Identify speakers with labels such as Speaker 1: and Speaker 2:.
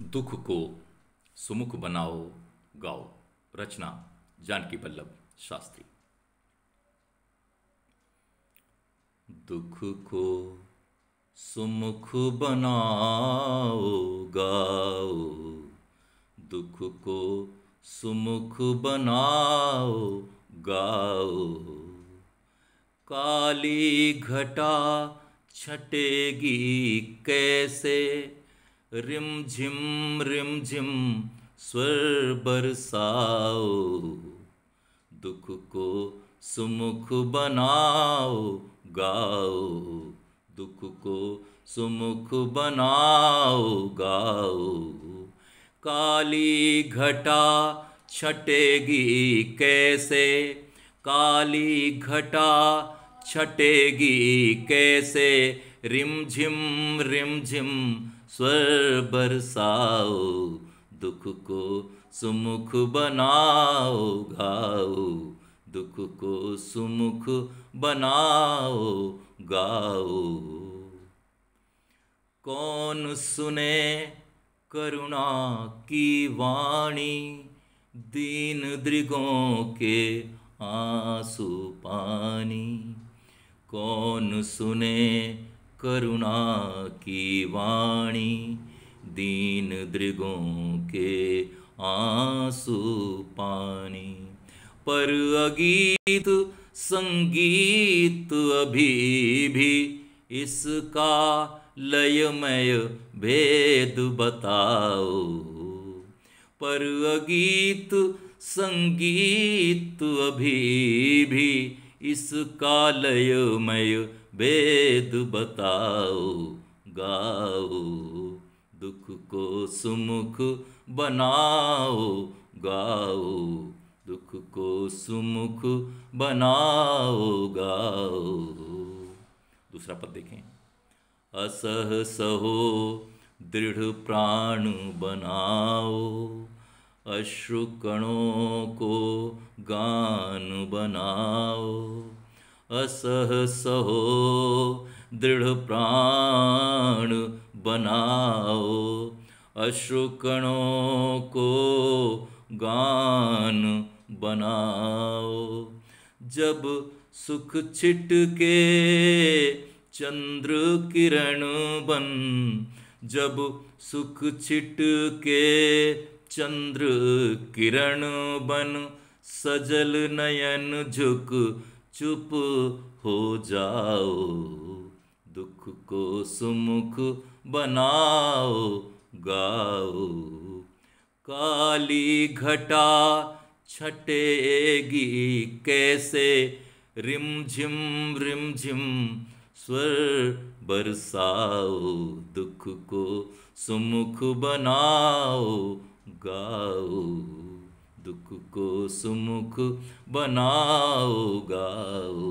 Speaker 1: दुख को सुमुख बनाओ गाओ रचना जानकी बल्लभ शास्त्री दुख को सुमुख बनाओ गाओ दुख को सुमुख बनाओ गाओ काली घटा छटेगी कैसे रिम झिम रिम झिम स्वर बरसाओ दुख को सुमुख बनाओ गाओ दुख को सुमुख बनाओ गाओ काली घटा छटेगी कैसे काली घटा छटेगी कैसे रिम झिम रिम झिम स्वर बरसाओ दुख को सुमुख बनाओ गाओ दुख को सुमुख बनाओ गाओ कौन सुने करुणा की वाणी दीन दृगों के आंसू पानी कौन सुने करुणा की वाणी दीन दृगों के आंसू पानी पर अगीत संगीत अभी भी इसका लयमय भेद बताओ पर अगीत संगीत अभी भी इस मय वेद बताओ गाओ दुख को सुमुख बनाओ गाओ दुख को सुमुख बनाओ गाओ दूसरा पद देखें असह सहो दृढ़ प्राण बनाओ अश्रुकणों को गान बनाओ असह सहो दृढ़ प्राण बनाओ अश्रुकणों को गान बनाओ जब सुख छिटके चंद्र किरण बन जब सुख छिटके चंद्र किरण बन सजल नयन झुक चुप हो जाओ दुख को सुमुख बनाओ गाओ काली घटा छटेगी कैसे रिम झिम रिम झिम स्वर बरसाओ दुख को सुमुख बनाओ गाओ दुख को सुमुख बनाओ गाओ